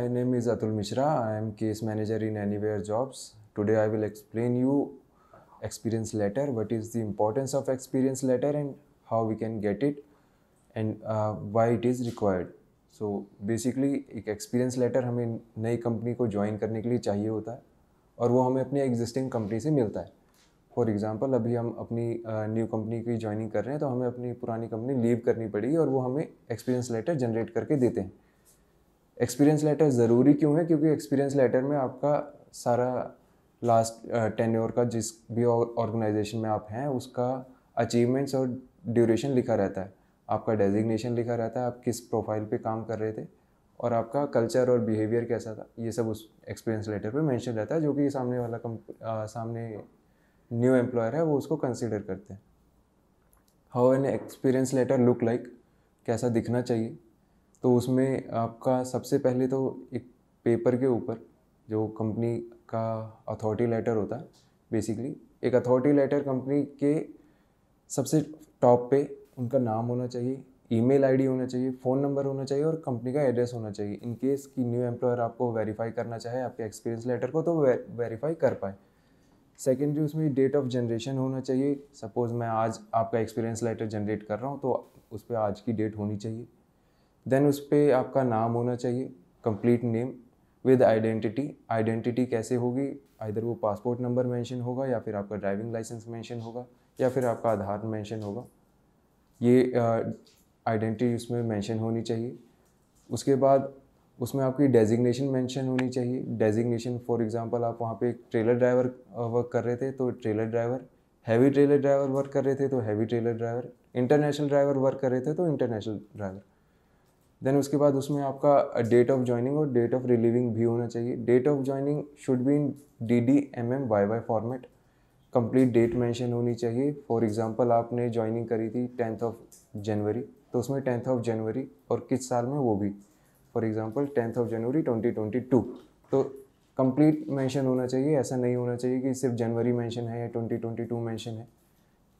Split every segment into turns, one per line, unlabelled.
my name is Atul Mishra. I am case manager in Anywhere Jobs. Today I will explain you experience letter, what is the importance of experience letter and how we can get it and uh, why it is required. So basically एक experience letter हमें नई company को join करने के लिए चाहिए होता है और वो हमें अपनी एग्जिस्टिंग कंपनी से मिलता है फॉर एग्ज़ाम्पल अभी हम अपनी न्यू uh, कंपनी की ज्वाइनिंग कर रहे हैं तो हमें अपनी पुरानी कंपनी लीव करनी पड़ेगी और वो हमें एक्सपीरियंस लेटर जनरेट करके देते हैं एक्सपीरियंस लेटर ज़रूरी क्यों है क्योंकि एक्सपीरियंस लेटर में आपका सारा लास्ट टेन ईयर का जिस भी ऑर्गेनाइजेशन में आप हैं उसका अचीवमेंट्स और ड्यूरेशन लिखा रहता है आपका डेजिग्नेशन लिखा रहता है आप किस प्रोफाइल पे काम कर रहे थे और आपका कल्चर और बिहेवियर कैसा था ये सब उस एक्सपीरियंस लेटर पे मेंशन रहता है जो कि सामने वाला कम आ, सामने न्यू एम्प्लॉयर है वो उसको कंसिडर करते हैं how an experience letter look like कैसा दिखना चाहिए तो उसमें आपका सबसे पहले तो एक पेपर के ऊपर जो कंपनी का अथॉरिटी लेटर होता है बेसिकली एक अथॉरिटी लेटर कंपनी के सबसे टॉप पे उनका नाम होना चाहिए ईमेल आईडी होना चाहिए फ़ोन नंबर होना चाहिए और कंपनी का एड्रेस होना चाहिए इन केस कि न्यू एम्प्लॉयर आपको वेरीफाई करना चाहे आपके एक्सपीरियंस लेटर को तो वे, वेरीफाई कर पाए सेकेंड जो उसमें डेट ऑफ जनरेशन होना चाहिए सपोज़ मैं आज आपका एक्सपीरियंस लेटर जनरेट कर रहा हूँ तो उस पर आज की डेट होनी चाहिए देन उस पर आपका नाम होना चाहिए complete name with identity identity कैसे होगी आइधर वो पासपोर्ट नंबर मेंशन होगा या फिर आपका ड्राइविंग लाइसेंस मेंशन होगा या फिर आपका आधार मेंशन होगा ये आइडेंटिटी उसमें मेंशन होनी चाहिए उसके बाद उसमें आपकी डेजिग्नेशन मेंशन होनी चाहिए डेजिग्नेशन फॉर एग्जांपल आप वहाँ पे एक ट्रेलर ड्राइवर वर्क कर रहे थे तो trailer driver heavy trailer driver work कर रहे थे तो heavy trailer driver international driver work कर रहे थे तो इंटरनेशनल ड्राइवर देन उसके बाद उसमें आपका डेट ऑफ ज्वाइनिंग और डेट ऑफ रिलीविंग भी होना चाहिए date of joining should be in D D M M Y Y format complete date mention होनी चाहिए फॉर एग्जांपल आपने ज्वाइनिंग करी थी टेंथ ऑफ जनवरी तो उसमें टेंथ ऑफ जनवरी और किस साल में वो भी for example tenth of January 2022 तो कंप्लीट मेंशन होना चाहिए ऐसा नहीं होना चाहिए कि सिर्फ जनवरी मेंशन है या 2022 मेंशन है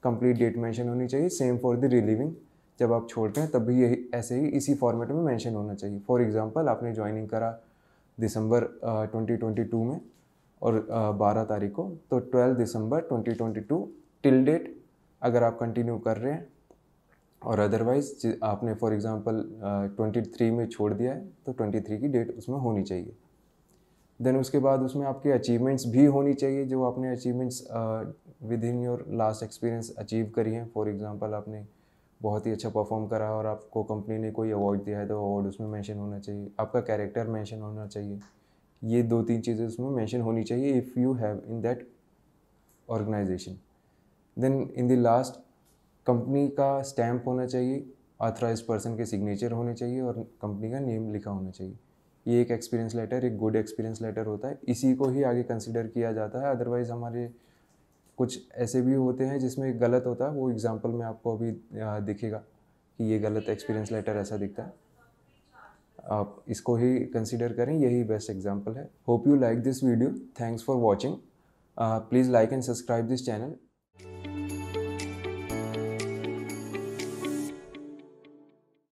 कंप्लीट डेट मेंशन होनी चाहिए सेम फॉर द रिलीविंग जब आप छोड़ते हैं तब भी यही ऐसे ही इसी फॉर्मेट में मेंशन होना चाहिए फॉर एग्जांपल आपने ज्वाइनिंग करा दिसंबर ट्वेंटी ट्वेंटी टू में और बारह तारीख को तो 12 December twenty twenty two till date अगर आप कंटिन्यू कर रहे हैं और अदरवाइज आपने फॉर एग्ज़ाम्पल ट्वेंटी थ्री में छोड़ दिया है तो ट्वेंटी थ्री की डेट उसमें होनी चाहिए देन उसके बाद उसमें आपके अचीवमेंट्स भी होनी चाहिए जो आपने achievements within your last experience achieve करी हैं फॉर एग्ज़ाम्पल आपने बहुत ही अच्छा परफॉर्म करा और आपको कंपनी ने कोई अवार्ड दिया है तो अवार्ड उसमें मेंशन होना चाहिए आपका कैरेक्टर मेंशन होना चाहिए ये दो तीन चीज़ें उसमें मेंशन होनी चाहिए if you have in that organisation then in the last company का स्टैम्प होना चाहिए ऑथराइज पर्सन के सिग्नेचर होने चाहिए और कंपनी का नेम लिखा होना चाहिए ये एक एक्सपीरियंस लेटर एक गुड एक्सपीरियंस लेटर होता है इसी को ही आगे कंसिडर किया जाता है अदरवाइज़ हमारे कुछ ऐसे भी होते हैं जिसमें गलत होता है वो एग्ज़ाम्पल में आपको अभी दिखेगा कि ये गलत एक्सपीरियंस लेटर ऐसा दिखता है आप इसको ही कंसिडर करें यही बेस्ट एग्जाम्पल है hope you like this video thanks for watching please like and subscribe this channel